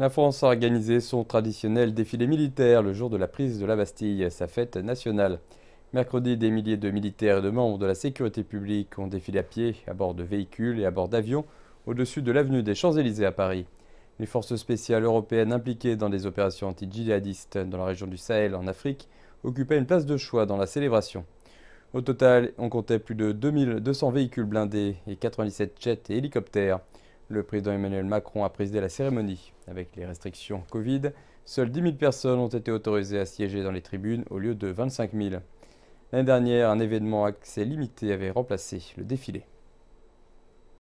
La France a organisé son traditionnel défilé militaire le jour de la prise de la Bastille, sa fête nationale. Mercredi, des milliers de militaires et de membres de la sécurité publique ont défilé à pied, à bord de véhicules et à bord d'avions, au-dessus de l'avenue des Champs-Élysées à Paris. Les forces spéciales européennes impliquées dans des opérations anti-djihadistes dans la région du Sahel en Afrique occupaient une place de choix dans la célébration. Au total, on comptait plus de 2200 véhicules blindés et 97 jets et hélicoptères. Le président Emmanuel Macron a présidé la cérémonie. Avec les restrictions Covid, seules 10 000 personnes ont été autorisées à siéger dans les tribunes au lieu de 25 000. L'année dernière, un événement accès limité avait remplacé le défilé.